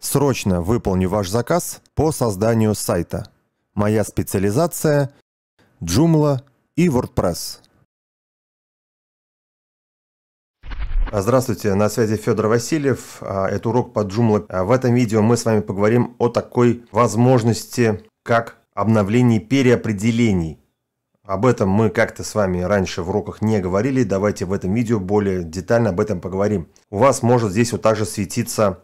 Срочно выполню ваш заказ по созданию сайта. Моя специализация – Joomla и WordPress. Здравствуйте, на связи Федор Васильев. А, это урок по Joomla. А, в этом видео мы с вами поговорим о такой возможности, как обновление переопределений. Об этом мы как-то с вами раньше в уроках не говорили. Давайте в этом видео более детально об этом поговорим. У вас может здесь вот также светиться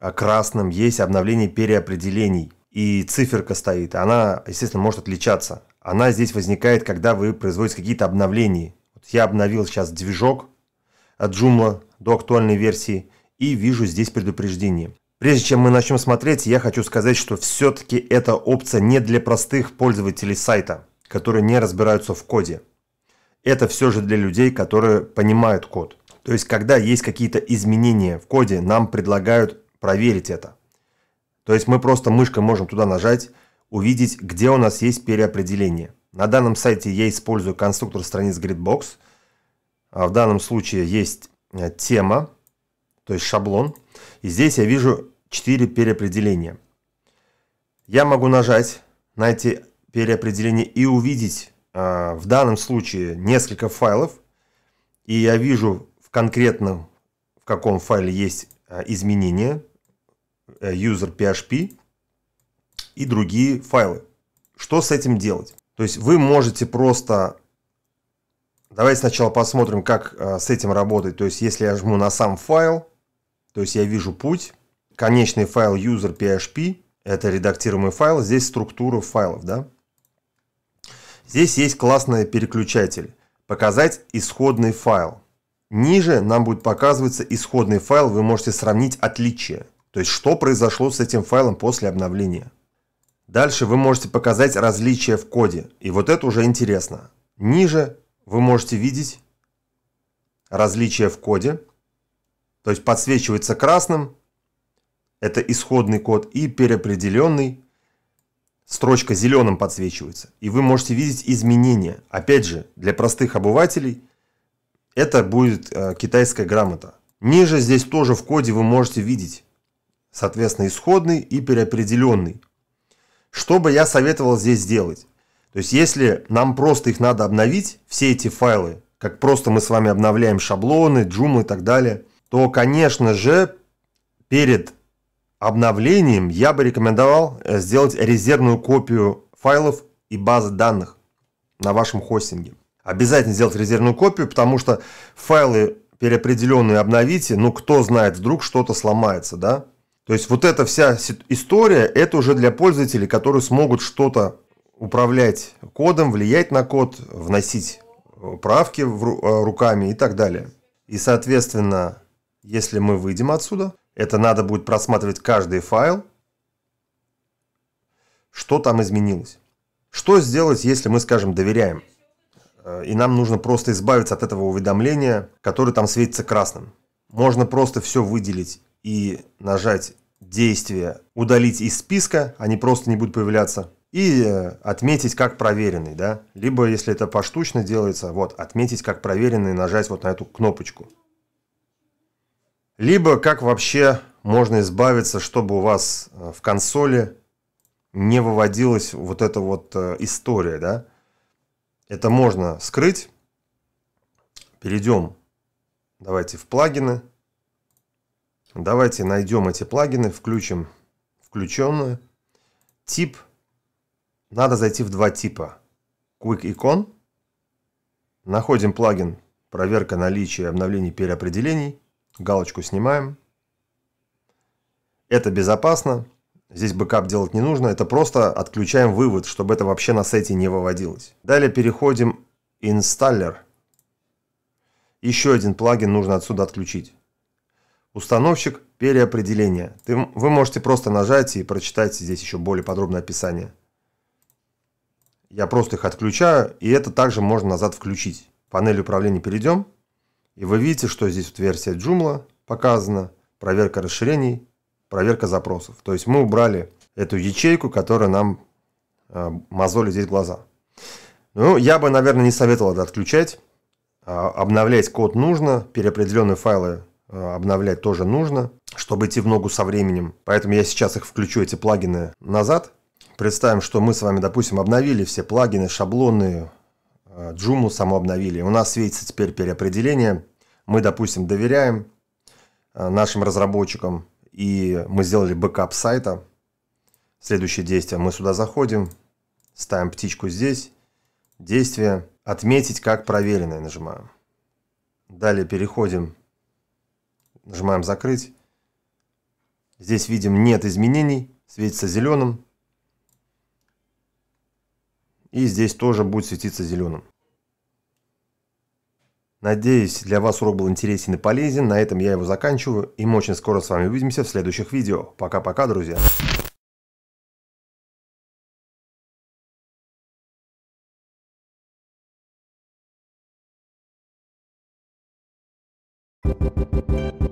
а, красным есть обновление переопределений. И циферка стоит, она, естественно, может отличаться. Она здесь возникает, когда вы производите какие-то обновления. Вот я обновил сейчас движок от Joomla до актуальной версии и вижу здесь предупреждение. Прежде чем мы начнем смотреть, я хочу сказать, что все-таки эта опция не для простых пользователей сайта, которые не разбираются в коде. Это все же для людей, которые понимают код. То есть, когда есть какие-то изменения в коде, нам предлагают проверить это. То есть мы просто мышкой можем туда нажать, увидеть, где у нас есть переопределение. На данном сайте я использую конструктор страниц Gridbox. А в данном случае есть э, тема, то есть шаблон. И здесь я вижу 4 переопределения. Я могу нажать на эти переопределения и увидеть э, в данном случае несколько файлов. И я вижу в конкретном, в каком файле есть э, изменения user.php э, и другие файлы. Что с этим делать? То есть вы можете просто... Давайте сначала посмотрим, как э, с этим работать. То есть если я жму на сам файл, то есть я вижу путь, конечный файл user.php, это редактируемый файл, здесь структура файлов, да? Здесь есть классный переключатель. Показать исходный файл. Ниже нам будет показываться исходный файл, вы можете сравнить отличия. То есть, что произошло с этим файлом после обновления. Дальше вы можете показать различия в коде. И вот это уже интересно. Ниже вы можете видеть различия в коде. То есть подсвечивается красным. Это исходный код и переопределенный. Строчка зеленым подсвечивается. И вы можете видеть изменения. Опять же, для простых обывателей это будет э, китайская грамота. Ниже здесь тоже в коде вы можете видеть соответственно, исходный и переопределенный. Что бы я советовал здесь делать? То есть, если нам просто их надо обновить, все эти файлы, как просто мы с вами обновляем шаблоны, джумы и так далее, то, конечно же, перед обновлением я бы рекомендовал э, сделать резервную копию файлов и базы данных на вашем хостинге. Обязательно сделать резервную копию, потому что файлы переопределенные обновите, ну кто знает, вдруг что-то сломается, да? То есть вот эта вся история, это уже для пользователей, которые смогут что-то управлять кодом, влиять на код, вносить э, правки э, руками и так далее. И, соответственно, если мы выйдем отсюда, это надо будет просматривать каждый файл, что там изменилось. Что сделать, если мы, скажем, доверяем? Э, и нам нужно просто избавиться от этого уведомления, которое там светится красным. Можно просто все выделить и нажать действие «Удалить из списка», они а просто не будут появляться, и э, отметить как проверенный, да, либо если это поштучно делается, вот, отметить как проверенный, нажать вот на эту кнопочку. Либо как вообще можно избавиться, чтобы у вас э, в консоли не выводилась вот эта вот э, история, да. Это можно скрыть. Перейдем, давайте, в плагины. Давайте найдем эти плагины, включим включенные. Тип. Надо зайти в два типа. Quick Icon. Находим плагин «Проверка наличия обновлений переопределений». Галочку снимаем. Это безопасно. Здесь бэкап делать не нужно. Это просто отключаем вывод, чтобы это вообще на сайте не выводилось. Далее переходим инсталлер. Еще один плагин нужно отсюда отключить. Установщик переопределения. Ты, вы можете просто нажать и прочитать здесь еще более подробное описание. Я просто их отключаю, и это также можно назад включить. В панель управления перейдем, и вы видите, что здесь вот версия Joomla показана, проверка расширений, проверка запросов. То есть мы убрали эту ячейку, которая нам э, мозолит здесь глаза. Ну, я бы, наверное, не советовал это отключать. А, обновлять код нужно, переопределенные файлы Э, обновлять тоже нужно, чтобы идти в ногу со временем. Поэтому я сейчас их включу, эти плагины, назад. Представим, что мы с вами, допустим, обновили все плагины, шаблоны, Джуму э, само обновили. У нас светится теперь переопределение. Мы, допустим, доверяем э, нашим разработчикам, и мы сделали бэкап сайта. Следующее действие. Мы сюда заходим, ставим птичку здесь. Действие «Отметить как проверенное» нажимаем. Далее переходим Нажимаем «Закрыть». Здесь видим «Нет изменений», светится зеленым. И здесь тоже будет светиться зеленым. Надеюсь, для вас урок был интересен и полезен. На этом я его заканчиваю. И мы очень скоро с вами увидимся в следующих видео. Пока-пока, друзья. Thank you.